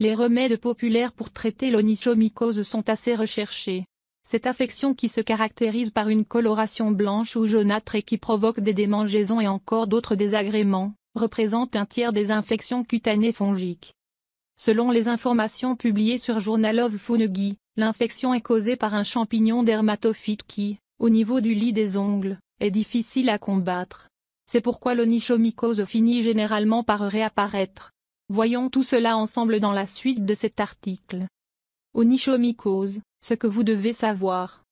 Les remèdes populaires pour traiter l'onychomycose sont assez recherchés. Cette affection qui se caractérise par une coloration blanche ou jaunâtre et qui provoque des démangeaisons et encore d'autres désagréments, représente un tiers des infections cutanées fongiques. Selon les informations publiées sur Journal of Fungi, l'infection est causée par un champignon dermatophyte qui, au niveau du lit des ongles, est difficile à combattre. C'est pourquoi l'onychomycose finit généralement par réapparaître. Voyons tout cela ensemble dans la suite de cet article. Onychomycose, ce que vous devez savoir.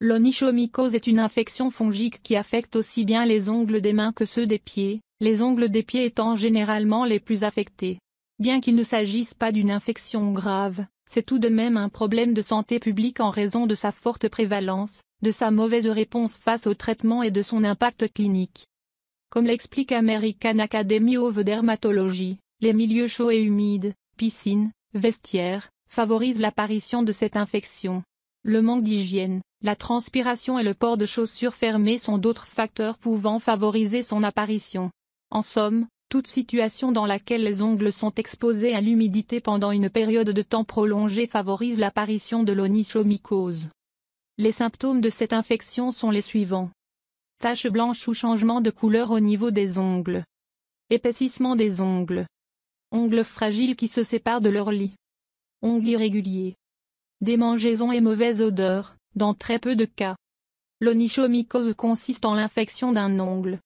L'onychomycose est une infection fongique qui affecte aussi bien les ongles des mains que ceux des pieds, les ongles des pieds étant généralement les plus affectés. Bien qu'il ne s'agisse pas d'une infection grave, c'est tout de même un problème de santé publique en raison de sa forte prévalence, de sa mauvaise réponse face au traitement et de son impact clinique. Comme l'explique American Academy of Dermatology, les milieux chauds et humides, piscines, vestiaires, favorisent l'apparition de cette infection. Le manque d'hygiène, la transpiration et le port de chaussures fermées sont d'autres facteurs pouvant favoriser son apparition. En somme, toute situation dans laquelle les ongles sont exposés à l'humidité pendant une période de temps prolongée favorise l'apparition de l'onychomycose. Les symptômes de cette infection sont les suivants. Taches blanches ou changement de couleur au niveau des ongles. Épaississement des ongles. Ongles fragiles qui se séparent de leur lit. Ongles irréguliers. Démangeaisons et mauvaise odeur, dans très peu de cas. L'onichomycose consiste en l'infection d'un ongle.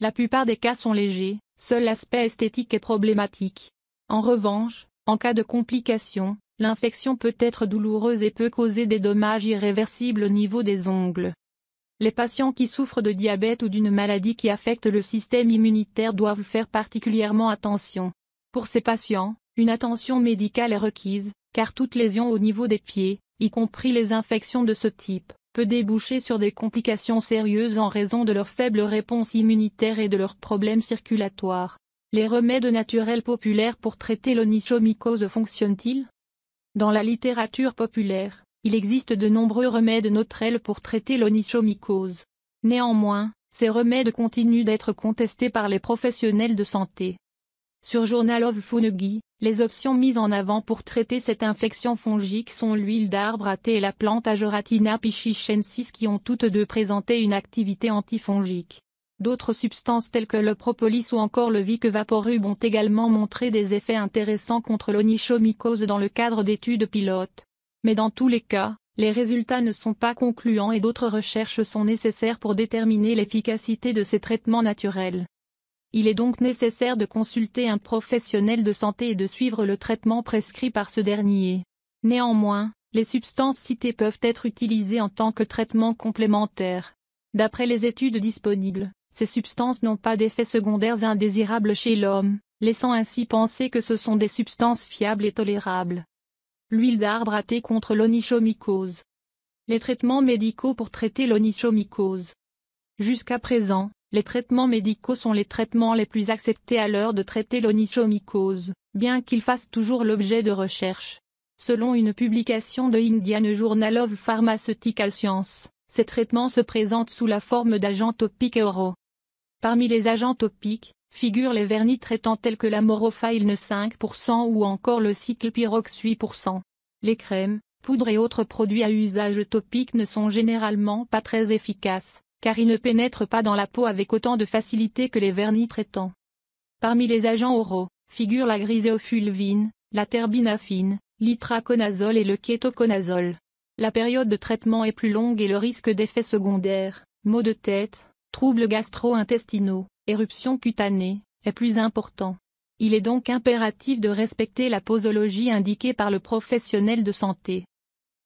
La plupart des cas sont légers, seul l'aspect esthétique est problématique. En revanche, en cas de complications, l'infection peut être douloureuse et peut causer des dommages irréversibles au niveau des ongles. Les patients qui souffrent de diabète ou d'une maladie qui affecte le système immunitaire doivent faire particulièrement attention. Pour ces patients, une attention médicale est requise, car toute lésion au niveau des pieds, y compris les infections de ce type, peut déboucher sur des complications sérieuses en raison de leur faible réponse immunitaire et de leurs problèmes circulatoires. Les remèdes naturels populaires pour traiter l'onychomycose fonctionnent-ils Dans la littérature populaire, il existe de nombreux remèdes naturels pour traiter l'onychomycose. Néanmoins, ces remèdes continuent d'être contestés par les professionnels de santé. Sur Journal of Fungi, les options mises en avant pour traiter cette infection fongique sont l'huile d'arbre à thé et la plante Ajoratina pichichensis qui ont toutes deux présenté une activité antifongique. D'autres substances telles que le propolis ou encore le vic vaporub ont également montré des effets intéressants contre l'onychomycose dans le cadre d'études pilotes. Mais dans tous les cas, les résultats ne sont pas concluants et d'autres recherches sont nécessaires pour déterminer l'efficacité de ces traitements naturels. Il est donc nécessaire de consulter un professionnel de santé et de suivre le traitement prescrit par ce dernier. Néanmoins, les substances citées peuvent être utilisées en tant que traitement complémentaire. D'après les études disponibles, ces substances n'ont pas d'effets secondaires indésirables chez l'homme, laissant ainsi penser que ce sont des substances fiables et tolérables. L'huile d'arbre à thé contre l'onichomycose. Les traitements médicaux pour traiter l'onichomycose. Jusqu'à présent, les traitements médicaux sont les traitements les plus acceptés à l'heure de traiter l'onychomycose, bien qu'ils fassent toujours l'objet de recherches. Selon une publication de Indian Journal of Pharmaceutical Science, ces traitements se présentent sous la forme d'agents topiques et oraux. Parmi les agents topiques, figurent les vernis traitants tels que la morophylne 5% ou encore le Cyclepyrox 8%. Les crèmes, poudres et autres produits à usage topique ne sont généralement pas très efficaces, car ils ne pénètrent pas dans la peau avec autant de facilité que les vernis traitants. Parmi les agents oraux, figurent la griséofulvine, la terbinafine, l'itraconazole et le kétoconazole. La période de traitement est plus longue et le risque d'effets secondaires, maux de tête, troubles gastro-intestinaux, éruptions cutanées, est plus important. Il est donc impératif de respecter la posologie indiquée par le professionnel de santé.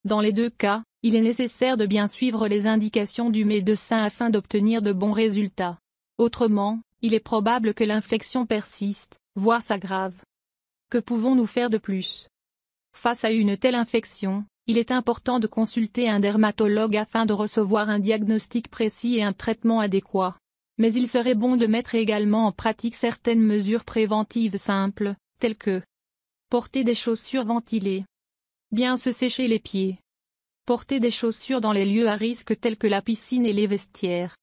Dans les deux cas, il est nécessaire de bien suivre les indications du médecin afin d'obtenir de bons résultats. Autrement, il est probable que l'infection persiste, voire s'aggrave. Que pouvons-nous faire de plus Face à une telle infection, il est important de consulter un dermatologue afin de recevoir un diagnostic précis et un traitement adéquat. Mais il serait bon de mettre également en pratique certaines mesures préventives simples, telles que porter des chaussures ventilées, bien se sécher les pieds, Porter des chaussures dans les lieux à risque tels que la piscine et les vestiaires.